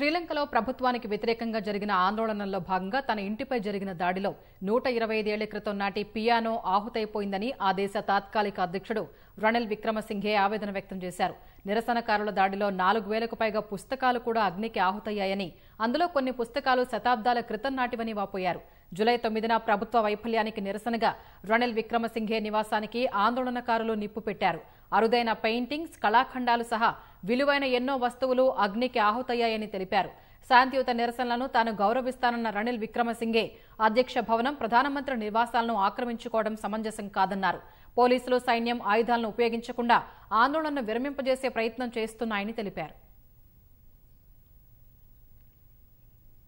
శ్రీలంకలో ప్రభుత్వానికి వ్యతిరేకంగా జరిగిన ఆందోళనల్లో భాగంగా తన ఇంటిపై జరిగిన దాడిలో నూట ఇరవై ఐదేళ్ల క్రితం నాటి పియానో ఆహుతైపోయిందని ఆ దేశ తాత్కాలిక అధ్యక్షుడు రణిల్ విక్రమసింఘే ఆవేదన వ్యక్తం చేశారు నిరసనకారుల దాడిలో నాలుగు వేలకు పైగా పుస్తకాలు కూడా అగ్నికి ఆహుతయ్యాయని అందులో కొన్ని పుస్తకాలు శతాబ్దాల క్రితం నాటివని వాపోయారు జులై తొమ్మిదిన ప్రభుత్వ వైఫల్యానికి నిరసనగా రణిల్ విక్రమసింఘే నివాసానికి ఆందోళనకారులు నిప్పు పెట్టారు అరుదైన పెయింటింగ్స్ కళాఖండాలు సహా విలువైన ఎన్నో వస్తువులు అగ్నికి ఆహుతయ్యాయని తెలిపారు శాంతియుత నిరసనలను తాను గౌరవిస్తానన్న రణిల్ విక్రమసింగే అధ్యక్ష భవనం ప్రధానమంత్రి నివాసాలను ఆక్రమించుకోవడం సమంజసం కాదన్నారు పోలీసులు సైన్యం ఆయుధాలను ఉపయోగించకుండా ఆందోళనను విరమింపజేసే ప్రయత్నం చేస్తున్నాయని తెలిపారు